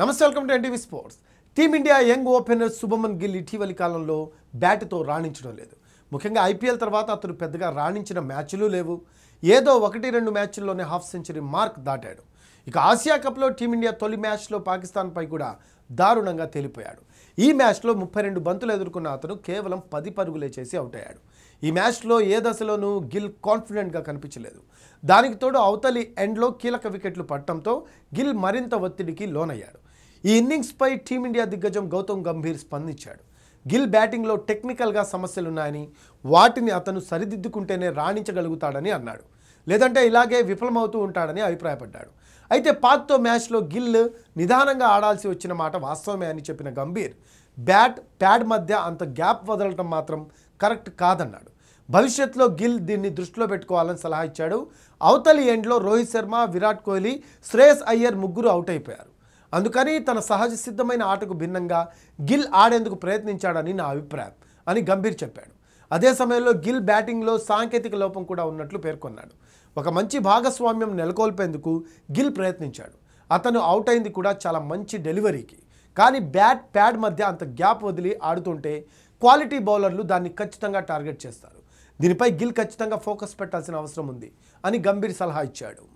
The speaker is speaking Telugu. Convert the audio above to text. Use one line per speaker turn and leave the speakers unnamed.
నమస్తే welcome to NTV sports team India young opener Shubman Gill ఇటీవలి కాలంలో బ్యాట్తో రాణించడం లేదు ముఖ్యంగా ఐపీఎల్ తర్వాత అతను పెద్దగా రాణించిన మ్యాచ్లు లేవు ఏదో ఒకటి రెండు మ్యాచ్ల్లోనే హాఫ్ సెంచరీ మార్క్ దాటాడు ఇక ఆసియా కప్లో టీమిండియా తొలి మ్యాచ్లో పాకిస్తాన్పై కూడా దారుణంగా తేలిపోయాడు ఈ మ్యాచ్లో ముప్పై రెండు బంతులు ఎదుర్కొన్న అతను కేవలం పది పరుగులే చేసి అవుట్ అయ్యాడు ఈ మ్యాచ్లో ఏ దశలోనూ గిల్ కాన్ఫిడెంట్గా కనిపించలేదు దానికి తోడు అవతలి ఎండ్లో కీలక వికెట్లు పట్టడంతో గిల్ మరింత ఒత్తిడికి లోనయ్యాడు ఈ ఇన్నింగ్స్పై టీమిండియా దిగ్గజం గౌతమ్ గంభీర్ స్పందించాడు గిల్ బ్యాటింగ్లో టెక్నికల్గా సమస్యలున్నాయని వాటిని అతను సరిదిద్దుకుంటేనే రాణించగలుగుతాడని అన్నాడు లేదంటే ఇలాగే విఫలమవుతూ ఉంటాడని అభిప్రాయపడ్డాడు అయితే పాక్తో మ్యాచ్లో గిల్ నిదానంగా ఆడాల్సి వచ్చిన మాట వాస్తవమే అని చెప్పిన గంభీర్ బ్యాట్ ప్యాడ్ మధ్య అంత గ్యాప్ వదలటం మాత్రం కరెక్ట్ కాదన్నాడు భవిష్యత్తులో గిల్ దీన్ని దృష్టిలో పెట్టుకోవాలని సలహా ఇచ్చాడు అవతలి ఎండ్లో రోహిత్ శర్మ విరాట్ కోహ్లీ శ్రేయస్ అయ్యర్ ముగ్గురు అవుట్ అయిపోయారు అందుకని తన సహజ సిద్ధమైన ఆటకు భిన్నంగా గిల్ ఆడేందుకు ప్రయత్నించాడని నా అభిప్రాయం అని గంభీర్ చెప్పాడు అదే సమయంలో గిల్ బ్యాటింగ్లో సాంకేతిక లోపం కూడా ఉన్నట్లు పేర్కొన్నాడు ఒక మంచి భాగస్వామ్యం నెలకొల్పేందుకు గిల్ ప్రయత్నించాడు అతను అవుట్ అయింది కూడా చాలా మంచి డెలివరీకి కానీ బ్యాట్ ప్యాడ్ మధ్య అంత గ్యాప్ వదిలి ఆడుతుంటే క్వాలిటీ బౌలర్లు దాన్ని ఖచ్చితంగా టార్గెట్ చేస్తారు దీనిపై గిల్ ఖచ్చితంగా ఫోకస్ పెట్టాల్సిన అవసరం ఉంది అని గంభీర్ సలహా ఇచ్చాడు